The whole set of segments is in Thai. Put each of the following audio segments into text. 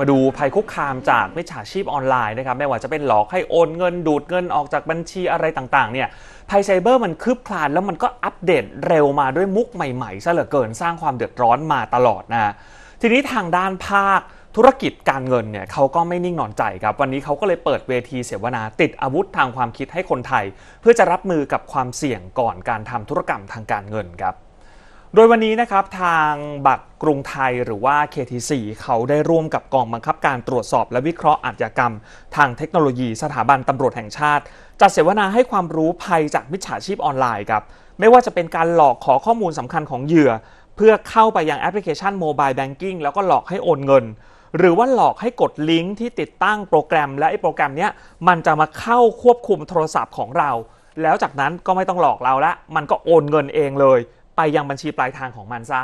มาดูภัยคุกคามจากมิจฉาชีพออนไลน์นะครับไม่ว่าจะเป็นหลอกให้โอนเงินดูดเงินออกจากบัญชีอะไรต่างๆเนี่ยภัยไซเบอร์มันคืบคลานแล้วมันก็อัปเดตเร็วมาด้วยมุกใหม่ๆซะเหลือเกินสร้างความเดือดร้อนมาตลอดนะทีนี้ทางด้านภาคธุรกิจการเงินเนี่ยเขาก็ไม่นิ่งนอนใจครับวันนี้เขาก็เลยเปิดเวทีเสวนาติดอาวุธทางความคิดให้คนไทย เพื่อจะรับมือกับความเสี่ยงก่อนการทำธุรกรรมทางการเงินครับโดยวันนี้นะครับทางบักกรุงไทยหรือว่า KTC เขาได้ร่วมกับกองบังคับการตรวจสอบและวิเคราะห์อาชญากรรม ทางเทคโนโลยีสถาบันตำรวจแห่งชาติ จัดเสวนาให้ความรู้ภัยจากมิจฉาชีพออนไลน์ครับ ไม่ว่าจะเป็นการหลอกขอข้อมูลสำคัญของเหยื่อ เพื่อเข้าไปยังแอปพลิเคชันโมบายแบงกิ้งแล้วก็หลอกให้โอนเงิน หรือว่าหลอกให้กดลิงก์ที่ติดตั้งโปรแกรม และไอ้โปรแกรมนี้มันจะมาเข้าควบคุมโทรศัพท์ของเรา แล้วจากนั้นก็ไม่ต้องหลอกเราละมันก็โอนเงินเองเลยไปยังบัญชีปลายทางของมันซะ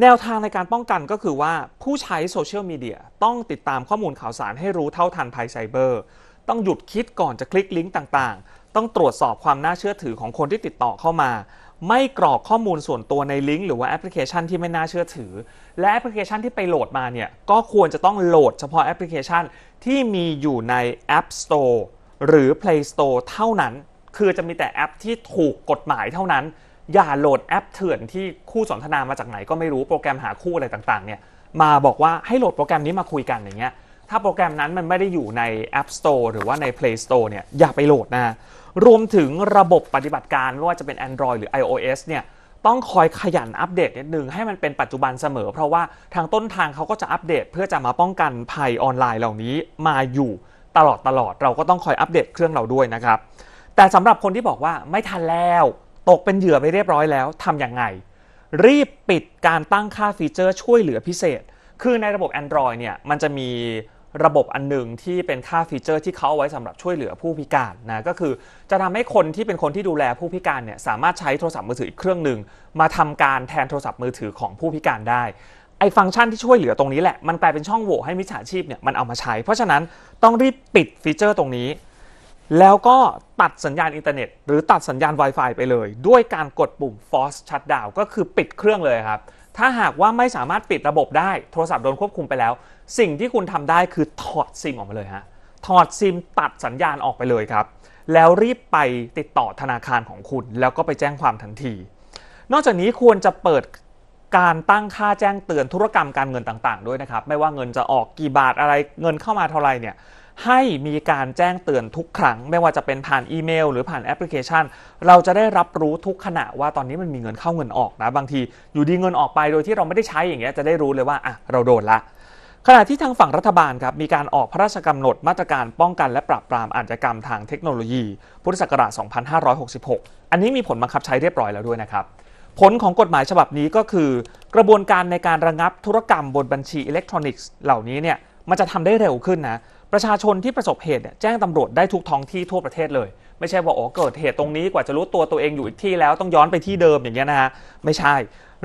แนวทางในการป้องกันก็คือว่าผู้ใช้โซเชียลมีเดียต้องติดตามข้อมูลข่าวสารให้รู้เท่าทันภัยไซเบอร์ต้องหยุดคิดก่อนจะคลิกลิงก์ต่างๆ ต้องตรวจสอบความน่าเชื่อถือของคนที่ติดต่อเข้ามา ไม่กรอกข้อมูลส่วนตัวในลิงก์หรือว่าแอปพลิเคชันที่ไม่น่าเชื่อถือ และแอปพลิเคชันที่ไปโหลดมาเนี่ยก็ควรจะต้องโหลดเฉพาะแอปพลิเคชันที่มีอยู่ใน App Store หรือ Play Store เท่านั้น คือจะมีแต่แอปที่ถูกกฎหมายเท่านั้นอย่าโหลดแอปเถื่อนที่คู่สนทนามาจากไหนก็ไม่รู้โปรแกรมหาคู่อะไรต่าง ๆเนี่ยมาบอกว่าให้โหลดโปรแกรมนี้มาคุยกันอย่างเงี้ยถ้าโปรแกรมนั้นมันไม่ได้อยู่ใน App Store หรือว่าใน Play Store เนี่ยอย่าไปโหลดนะรวมถึงระบบปฏิบัติการไม่ว่าจะเป็น Android หรือ iOS เนี่ยต้องคอยขยันอัปเดตนิดนึงให้มันเป็นปัจจุบันเสมอ เพราะว่าทางต้นทางเขาก็จะอัปเดตเพื่อจะมาป้องกันภัยออนไลน์เหล่านี้มาอยู่ตลอดตลอด เราก็ต้องคอยอัปเดตเครื่องเราด้วยนะครับแต่สำหรับคนที่บอกว่าไม่ทันแล้วตกเป็นเหยื่อไปเรียบร้อยแล้วทำอย่างไง รีบปิดการตั้งค่าฟีเจอร์ช่วยเหลือพิเศษ คือในระบบ Android เนี่ยมันจะมีระบบอันหนึ่งที่เป็นค่าฟีเจอร์ที่เขาเอาไว้สำหรับช่วยเหลือผู้พิการนะก็คือจะทำให้คนที่เป็นคนที่ดูแลผู้พิการเนี่ยสามารถใช้โทรศัพท์มือถืออีกเครื่องหนึ่งมาทำการแทนโทรศัพท์มือถือของผู้พิการได้ไอ้ฟังก์ชันที่ช่วยเหลือตรงนี้แหละมันกลายเป็นช่องโหว่ให้มิจฉาชีพเนี่ยมันเอามาใช้ เพราะฉะนั้นต้องรีบปิดฟีเจอร์ตรงนี้แล้วก็ตัดสัญญาณอินเทอร์เน็ตหรือตัดสัญญาณ Wi-Fi ไปเลย ด้วยการกดปุ่ม force shutdown ก็คือปิดเครื่องเลยครับ ถ้าหากว่าไม่สามารถปิดระบบได้โทรศัพท์โดนควบคุมไปแล้ว สิ่งที่คุณทำได้คือถอดซิมออกมาเลยฮะถอดซิมตัดสัญญาณออกไปเลยครับ แล้วรีบไปติดต่อธนาคารของคุณ แล้วก็ไปแจ้งความทันที นอกจากนี้ควรจะเปิดการตั้งค่าแจ้งเตือนธุรกรรมการเงินต่างๆด้วยนะครับไม่ว่าเงินจะออกกี่บาทอะไรเงินเข้ามาเท่าไรเนี่ยให้มีการแจ้งเตือนทุกครั้งไม่ว่าจะเป็นผ่านอีเมล หรือผ่านแอปพลิเคชัน เราจะได้รับรู้ทุกขณะว่าตอนนี้มันมีเงินเข้าเงินออกนะบางทีอยู่ดีเงินออกไปโดยที่เราไม่ได้ใช้อย่างเงี้ยจะได้รู้เลยว่าอ่ะเราโดนละขณะที่ทางฝั่งรัฐบาลครับมีการออกพระราชกำหนดมาตรการป้องกันและปราบปรามอาชญากรรมทางเทคโนโลยีพุทธศักราช2566 อันนี้มีผลบังคับใช้เรียบร้อยแล้วด้วยนะครับผลของกฎหมายฉบับนี้ก็คือ กระบวนการในการระงับธุรกรรมบนบัญชีอิเล็กทรอนิกส์เหล่านี้เนี่ยมันจะทำได้เร็วขึ้นนะประชาชนที่ประสบเหตุเนี่ยแจ้งตำรวจได้ทุกท้องที่ทั่วประเทศเลย ไม่ใช่ว่าโอ้เกิดเหตุตรงนี้กว่าจะรู้ตัวตัวเองอยู่อีกที่แล้วต้องย้อนไปที่เดิมอย่างเงี้ยนะฮะไม่ใช่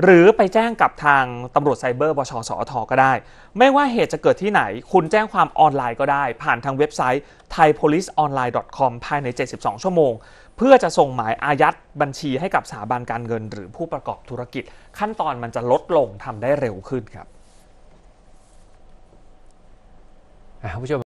หรือไปแจ้งกับทางตำรวจไซเบอร์บชสอทก็ได้ ไม่ว่าเหตุจะเกิดที่ไหน คุณแจ้งความออนไลน์ก็ได้ ผ่านทางเว็บไซต์ thaipoliceonline.com ภายใน 72 ชั่วโมง เพื่อจะส่งหมายอายัดบัญชีให้กับสถาบันการเงิน หรือผู้ประกอบธุรกิจ ขั้นตอนมันจะลดลงทำได้เร็วขึ้นครับผู้ชม